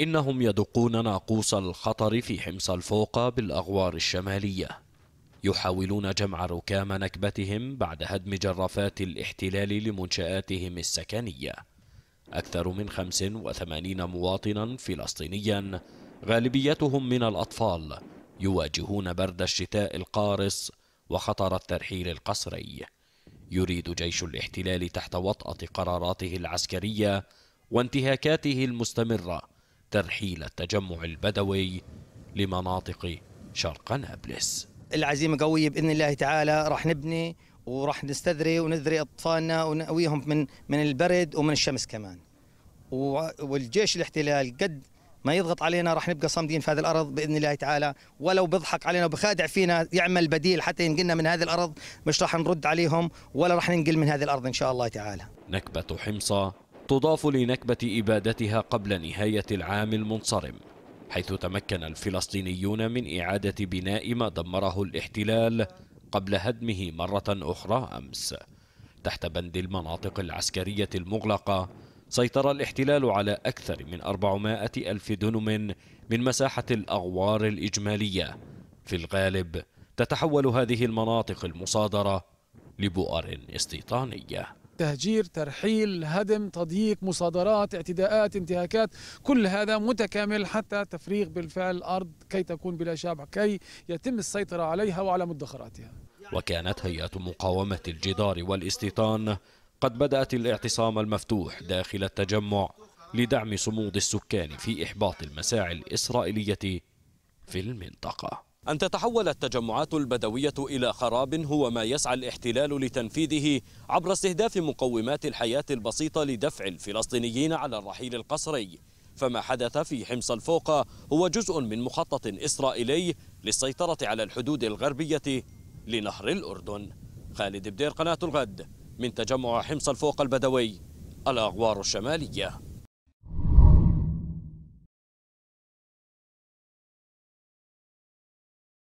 إنهم يدقون ناقوس الخطر في حمص الفوقة بالأغوار الشمالية يحاولون جمع ركام نكبتهم بعد هدم جرافات الاحتلال لمنشآتهم السكنية أكثر من 85 مواطنا فلسطينيا غالبيتهم من الأطفال يواجهون برد الشتاء القارس وخطر الترحيل القسري يريد جيش الاحتلال تحت وطأة قراراته العسكرية وانتهاكاته المستمرة ترحيل التجمع البدوي لمناطق شرق نابلس العزيمة قوية بإذن الله تعالى راح نبني وراح نستذري ونذري أطفالنا ونقويهم من من البرد ومن الشمس كمان والجيش الاحتلال قد ما يضغط علينا راح نبقى صامدين في هذه الارض باذن الله تعالى ولو بيضحك علينا وبخادع فينا يعمل بديل حتى ينقلنا من هذه الارض مش راح نرد عليهم ولا راح ننقل من هذه الارض ان شاء الله تعالى نكبه حمصه تضاف لنكبة إبادتها قبل نهاية العام المنصرم حيث تمكن الفلسطينيون من إعادة بناء ما دمره الاحتلال قبل هدمه مرة أخرى أمس تحت بند المناطق العسكرية المغلقة سيطر الاحتلال على أكثر من 400 ألف دنم من مساحة الأغوار الإجمالية في الغالب تتحول هذه المناطق المصادرة لبؤر استيطانيه تهجير ترحيل هدم تضييق مصادرات اعتداءات انتهاكات كل هذا متكامل حتى تفريغ بالفعل أرض كي تكون بلا شعب كي يتم السيطرة عليها وعلى مدخراتها وكانت هيئة مقاومة الجدار والاستيطان قد بدأت الاعتصام المفتوح داخل التجمع لدعم صمود السكان في إحباط المساعي الإسرائيلية في المنطقة أن تتحول التجمعات البدوية إلى خراب هو ما يسعى الاحتلال لتنفيذه عبر استهداف مقومات الحياة البسيطة لدفع الفلسطينيين على الرحيل القسري فما حدث في حمص الفوقة هو جزء من مخطط إسرائيلي للسيطرة على الحدود الغربية لنهر الأردن خالد بدير قناة الغد من تجمع حمص الفوق البدوي الأغوار الشمالية